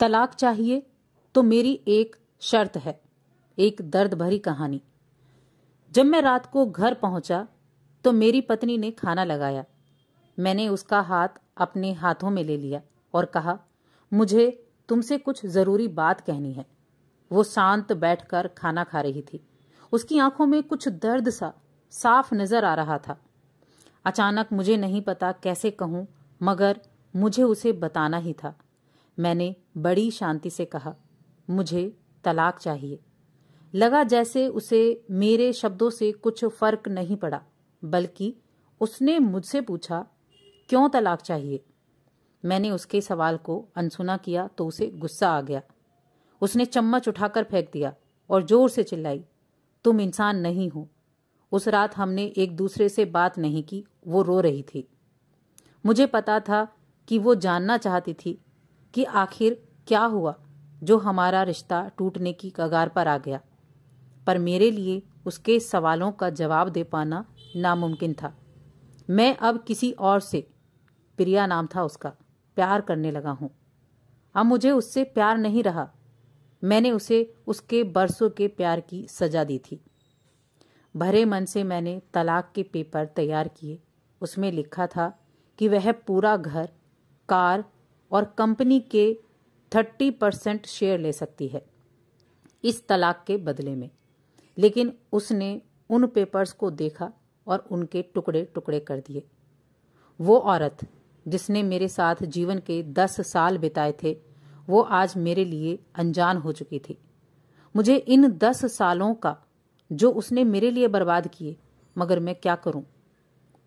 तलाक चाहिए तो मेरी एक शर्त है एक दर्द भरी कहानी जब मैं रात को घर पहुंचा तो मेरी पत्नी ने खाना लगाया मैंने उसका हाथ अपने हाथों में ले लिया और कहा मुझे तुमसे कुछ ज़रूरी बात कहनी है वो शांत बैठकर खाना खा रही थी उसकी आंखों में कुछ दर्द सा साफ नज़र आ रहा था अचानक मुझे नहीं पता कैसे कहूं मगर मुझे उसे बताना ही था मैंने बड़ी शांति से कहा मुझे तलाक चाहिए लगा जैसे उसे मेरे शब्दों से कुछ फर्क नहीं पड़ा बल्कि उसने मुझसे पूछा क्यों तलाक चाहिए मैंने उसके सवाल को अनसुना किया तो उसे गुस्सा आ गया उसने चम्मच उठाकर फेंक दिया और जोर से चिल्लाई तुम इंसान नहीं हो उस रात हमने एक दूसरे से बात नहीं की वो रो रही थी मुझे पता था कि वो जानना चाहती थी कि आखिर क्या हुआ जो हमारा रिश्ता टूटने की कगार पर आ गया पर मेरे लिए उसके सवालों का जवाब दे पाना नामुमकिन था मैं अब किसी और से प्रिया नाम था उसका प्यार करने लगा हूँ अब मुझे उससे प्यार नहीं रहा मैंने उसे उसके बरसों के प्यार की सजा दी थी भरे मन से मैंने तलाक के पेपर तैयार किए उसमें लिखा था कि वह पूरा घर कार और कंपनी के 30 परसेंट शेयर ले सकती है इस तलाक के बदले में लेकिन उसने उन पेपर्स को देखा और उनके टुकड़े टुकड़े कर दिए वो औरत जिसने मेरे साथ जीवन के दस साल बिताए थे वो आज मेरे लिए अनजान हो चुकी थी मुझे इन दस सालों का जो उसने मेरे लिए बर्बाद किए मगर मैं क्या करूं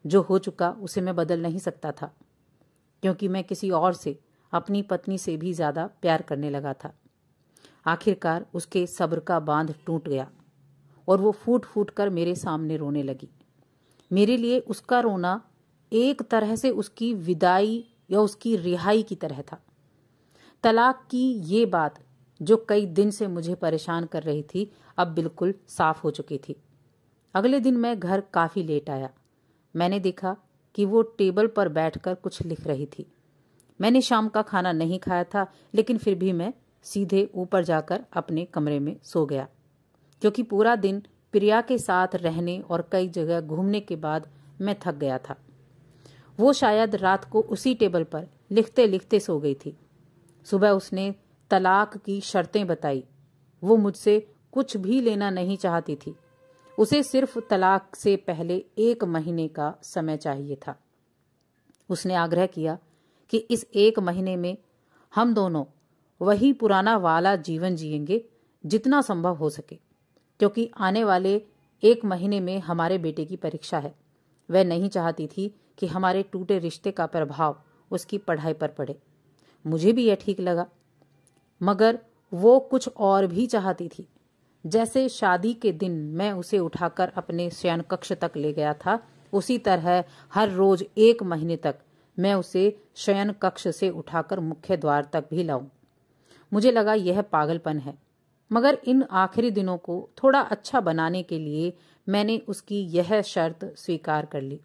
जो हो चुका उसे मैं बदल नहीं सकता था क्योंकि मैं किसी और से अपनी पत्नी से भी ज्यादा प्यार करने लगा था आखिरकार उसके सब्र का बांध टूट गया और वो फूट फूट कर मेरे सामने रोने लगी मेरे लिए उसका रोना एक तरह से उसकी विदाई या उसकी रिहाई की तरह था तलाक की ये बात जो कई दिन से मुझे परेशान कर रही थी अब बिल्कुल साफ हो चुकी थी अगले दिन मैं घर काफी लेट आया मैंने देखा कि वो टेबल पर बैठकर कुछ लिख रही थी मैंने शाम का खाना नहीं खाया था लेकिन फिर भी मैं सीधे ऊपर जाकर अपने कमरे में सो गया क्योंकि पूरा दिन प्रिया के साथ रहने और कई जगह घूमने के बाद मैं थक गया था वो शायद रात को उसी टेबल पर लिखते लिखते सो गई थी सुबह उसने तलाक की शर्तें बताई वो मुझसे कुछ भी लेना नहीं चाहती थी उसे सिर्फ तलाक से पहले एक महीने का समय चाहिए था उसने आग्रह किया कि इस एक महीने में हम दोनों वही पुराना वाला जीवन जिएंगे जितना संभव हो सके क्योंकि आने वाले एक महीने में हमारे बेटे की परीक्षा है वह नहीं चाहती थी कि हमारे टूटे रिश्ते का प्रभाव उसकी पढ़ाई पर पड़े मुझे भी यह ठीक लगा मगर वो कुछ और भी चाहती थी जैसे शादी के दिन मैं उसे उठाकर अपने शयन कक्ष तक ले गया था उसी तरह हर रोज एक महीने तक मैं उसे शयन कक्ष से उठाकर मुख्य द्वार तक भी लाऊं मुझे लगा यह पागलपन है मगर इन आखिरी दिनों को थोड़ा अच्छा बनाने के लिए मैंने उसकी यह शर्त स्वीकार कर ली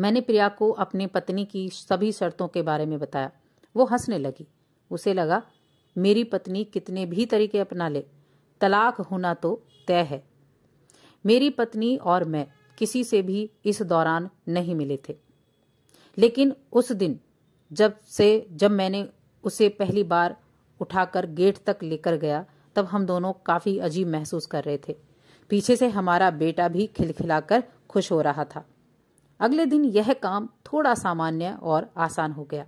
मैंने प्रिया को अपने पत्नी की सभी शर्तों के बारे में बताया वो हंसने लगी उसे लगा मेरी पत्नी कितने भी तरीके अपना ले तलाक होना तो तय है मेरी पत्नी और मैं किसी से भी इस दौरान नहीं मिले थे लेकिन उस दिन जब से जब मैंने उसे पहली बार उठाकर गेट तक लेकर गया तब हम दोनों काफी अजीब महसूस कर रहे थे पीछे से हमारा बेटा भी खिलखिलाकर खुश हो रहा था अगले दिन यह काम थोड़ा सामान्य और आसान हो गया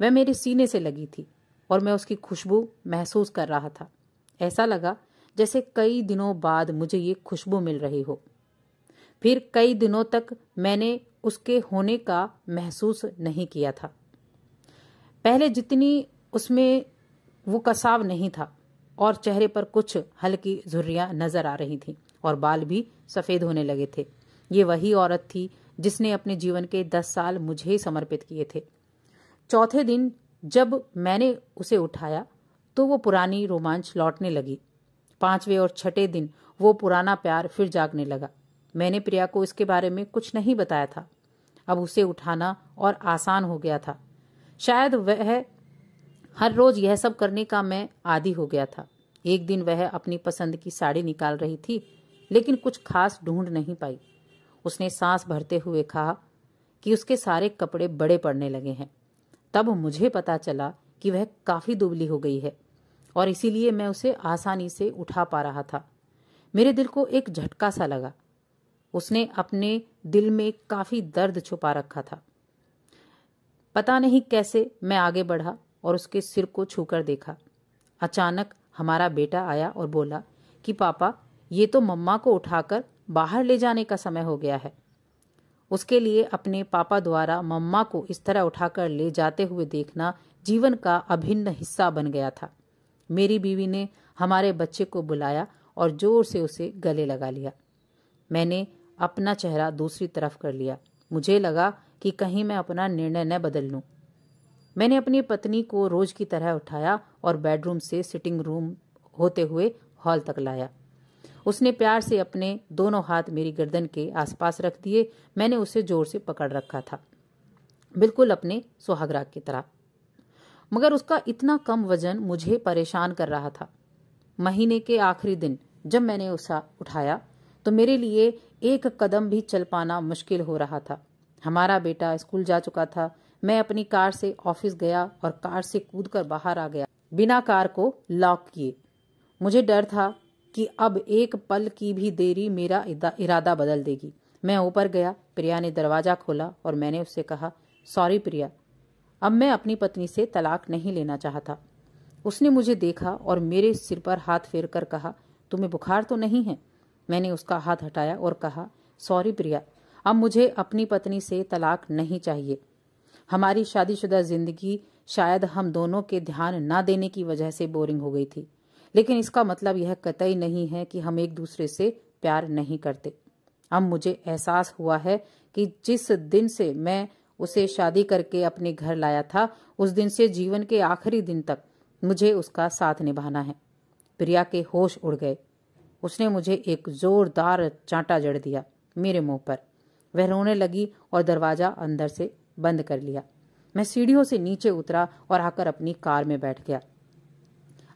वह मेरे सीने से लगी थी और मैं उसकी खुशबू महसूस कर रहा था ऐसा लगा जैसे कई दिनों बाद मुझे ये खुशबू मिल रही हो फिर कई दिनों तक मैंने उसके होने का महसूस नहीं किया था पहले जितनी उसमें वो कसाव नहीं था और चेहरे पर कुछ हल्की झुर्रिया नजर आ रही थीं और बाल भी सफ़ेद होने लगे थे ये वही औरत थी जिसने अपने जीवन के दस साल मुझे समर्पित किए थे चौथे दिन जब मैंने उसे उठाया तो वो पुरानी रोमांच लौटने लगी पांचवें और छठे दिन वो पुराना प्यार फिर जागने लगा मैंने प्रिया को इसके बारे में कुछ नहीं बताया था अब उसे उठाना और आसान हो गया था शायद वह हर रोज यह सब करने का मैं आदि हो गया था एक दिन वह अपनी पसंद की साड़ी निकाल रही थी लेकिन कुछ खास ढूंढ नहीं पाई उसने सांस भरते हुए कहा कि उसके सारे कपड़े बड़े पड़ने लगे हैं तब मुझे पता चला कि वह काफ़ी दुबली हो गई है और इसीलिए मैं उसे आसानी से उठा पा रहा था मेरे दिल को एक झटका सा लगा उसने अपने दिल में काफी दर्द छुपा रखा था पता नहीं कैसे मैं आगे बढ़ा और उसके सिर को छूकर देखा अचानक हमारा बेटा आया और बोला कि पापा ये तो मम्मा को उठाकर बाहर ले जाने का समय हो गया है उसके लिए अपने पापा द्वारा मम्मा को इस तरह उठाकर ले जाते हुए देखना जीवन का अभिन्न हिस्सा बन गया था मेरी बीवी ने हमारे बच्चे को बुलाया और जोर से उसे गले लगा लिया मैंने अपना चेहरा दूसरी तरफ कर लिया मुझे लगा कि कहीं मैं अपना निर्णय न बदल लूं मैंने अपनी पत्नी को रोज की तरह उठाया और बेडरूम से सिटिंग रूम होते हुए हॉल तक लाया उसने प्यार से अपने दोनों हाथ मेरी गर्दन के आसपास रख दिए मैंने उसे जोर से पकड़ रखा था बिल्कुल अपने सुहागराग की तरह मगर उसका इतना कम वजन मुझे परेशान कर रहा था महीने के आखिरी दिन जब मैंने उसे उठाया तो मेरे लिए एक कदम भी चल पाना मुश्किल हो रहा था हमारा बेटा स्कूल जा चुका था मैं अपनी कार से ऑफिस गया और कार से कूद कर बाहर आ गया बिना कार को लॉक किए मुझे डर था कि अब एक पल की भी देरी मेरा इरादा बदल देगी मैं ऊपर गया प्रिया ने दरवाजा खोला और मैंने उससे कहा सॉरी प्रिया अब मैं अपनी पत्नी से तलाक नहीं लेना चाहता उसने मुझे देखा और मेरे सिर पर हाथ फेर कर कहा तुम्हें बुखार तो नहीं है मैंने उसका हाथ हटाया और कहा सॉरी प्रिया अब मुझे अपनी पत्नी से तलाक नहीं चाहिए हमारी शादीशुदा जिंदगी शायद हम दोनों के ध्यान न देने की वजह से बोरिंग हो गई थी लेकिन इसका मतलब यह कतई नहीं है कि हम एक दूसरे से प्यार नहीं करते अब मुझे एहसास हुआ है कि जिस दिन से मैं उसे शादी करके अपने घर लाया था उस दिन से जीवन के आखिरी दिन तक मुझे उसका साथ निभाना है प्रिया के होश उड़ गए उसने मुझे एक जोरदार चांटा जड़ दिया मेरे मुंह पर वह रोने लगी और दरवाजा अंदर से बंद कर लिया मैं सीढ़ियों से नीचे उतरा और आकर अपनी कार में बैठ गया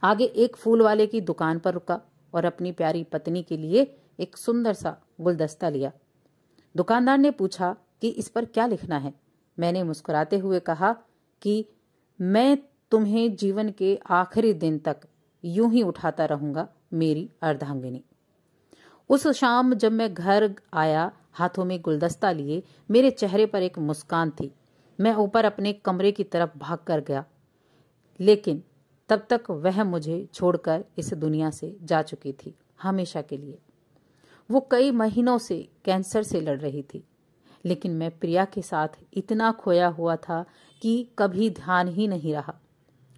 आगे एक फूल वाले की दुकान पर रुका और अपनी प्यारी पत्नी के लिए एक सुंदर सा गुलदस्ता लिया दुकानदार ने पूछा कि इस पर क्या लिखना है मैंने मुस्कुराते हुए कहा कि मैं तुम्हें जीवन के आखिरी दिन तक यूं ही उठाता रहूंगा मेरी अर्धांगिनी उस शाम जब मैं घर आया हाथों में गुलदस्ता लिए मेरे चेहरे पर एक मुस्कान थी मैं ऊपर अपने कमरे की तरफ भाग कर गया लेकिन तब तक वह मुझे छोड़कर इस दुनिया से जा चुकी थी हमेशा के लिए वो कई महीनों से कैंसर से लड़ रही थी लेकिन मैं प्रिया के साथ इतना खोया हुआ था कि कभी ध्यान ही नहीं रहा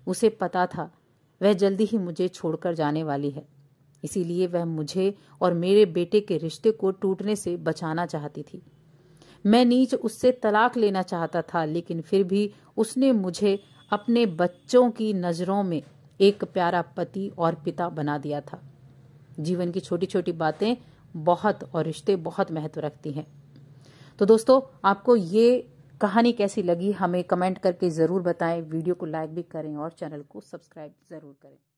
उसे पता था वह जल्दी ही मुझे छोड़कर जाने वाली है इसीलिए वह मुझे और मेरे बेटे के रिश्ते को टूटने से बचाना चाहती थी मैं नीच उससे तलाक लेना चाहता था लेकिन फिर भी उसने मुझे अपने बच्चों की नज़रों में एक प्यारा पति और पिता बना दिया था जीवन की छोटी छोटी बातें बहुत और रिश्ते बहुत महत्व रखती हैं तो दोस्तों आपको ये कहानी कैसी लगी हमें कमेंट करके ज़रूर बताएं वीडियो को लाइक भी करें और चैनल को सब्सक्राइब ज़रूर करें